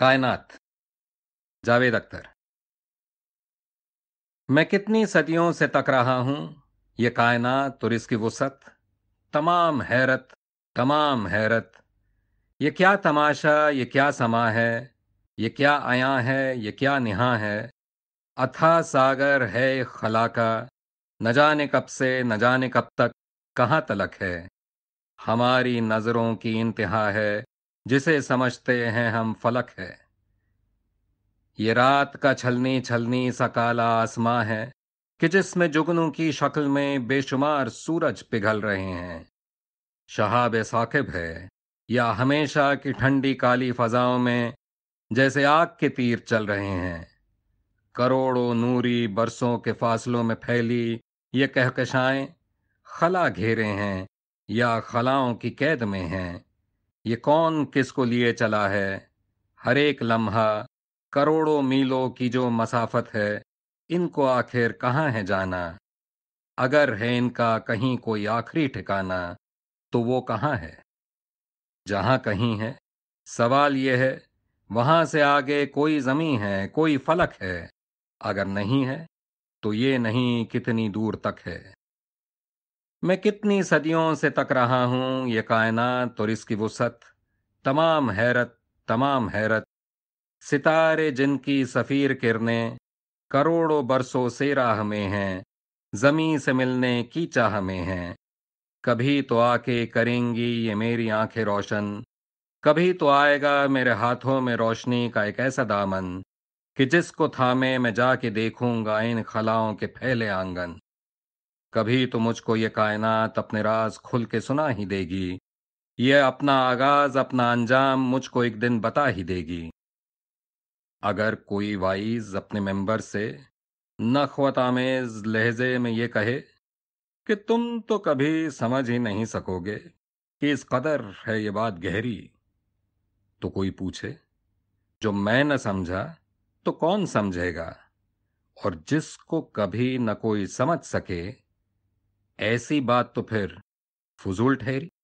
कायनात जावेद अख्तर मैं कितनी सदियों से तक रहा हूं ये कायनात और इसकी वसत तमाम हैरत तमाम हैरत ये क्या तमाशा ये क्या समा है ये क्या आया है ये क्या निहा है अथा सागर है खला का न जाने कब से न जाने कब तक कहाँ तलक है हमारी नज़रों की इंतहा है जिसे समझते हैं हम फलक है ये रात का छलनी छलनी सा काला आसमां है कि जिसमें जुगनू की शक्ल में बेशुमार सूरज पिघल रहे हैं शहाब साकिब है या हमेशा की ठंडी काली फजाओं में जैसे आग के तीर चल रहे हैं करोड़ों नूरी बरसों के फासलों में फैली ये कहकशाएं खला घेरे हैं या खलाओं की कैद में हैं ये कौन किसको लिए चला है हर एक लम्हा करोड़ों मीलों की जो मसाफत है इनको आखिर कहाँ है जाना अगर है इनका कहीं कोई आखिरी ठिकाना तो वो कहाँ है जहाँ कहीं है सवाल यह है वहां से आगे कोई जमी है कोई फलक है अगर नहीं है तो ये नहीं कितनी दूर तक है मैं कितनी सदियों से तक रहा हूं ये कायनात और इसकी वसत तमाम हैरत तमाम हैरत सितारे जिनकी सफ़ीर किरने करोड़ों बरसों से राह में हैं जमी से मिलने की चाह में हैं कभी तो आके करेंगी ये मेरी आंखें रोशन कभी तो आएगा मेरे हाथों में रोशनी का एक ऐसा दामन कि जिसको थामे मैं जाके देखूंगा इन खलाओं के फैले आंगन कभी तो मुझको ये कायनात अपने राज खुल के सुना ही देगी ये अपना आगाज अपना अंजाम मुझको एक दिन बता ही देगी अगर कोई वाइज अपने मेंबर से नखवत आमेज लहजे में ये कहे कि तुम तो कभी समझ ही नहीं सकोगे कि इस कदर है ये बात गहरी तो कोई पूछे जो मैं न समझा तो कौन समझेगा और जिसको कभी न कोई समझ सके ऐसी बात तो फिर फजूल ठहरी